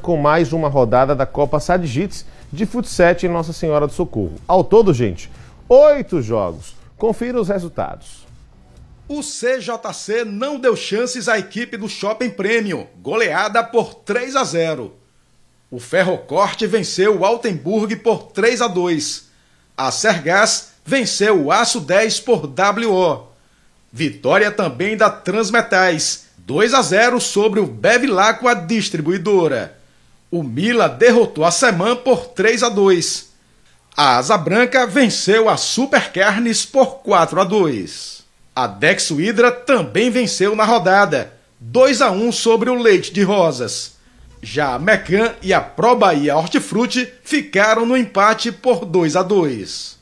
com mais uma rodada da Copa Sadjits de futsal em Nossa Senhora do Socorro. Ao todo, gente, oito jogos. Confira os resultados. O CJC não deu chances à equipe do Shopping Prêmio, goleada por 3 a 0. O Ferrocorte venceu o Altenburg por 3 a 2. A Sergas venceu o Aço 10 por WO. Vitória também da Transmetais 2 a 0 sobre o Bevilacqua Distribuidora. O Mila derrotou a Seman por 3 a 2. A Asa Branca venceu a Supercarnes por 4 a 2. A Dexo Hidra também venceu na rodada, 2 a 1 sobre o Leite de Rosas. Já a Mecan e a Pro Bahia Hortifruti ficaram no empate por 2 a 2.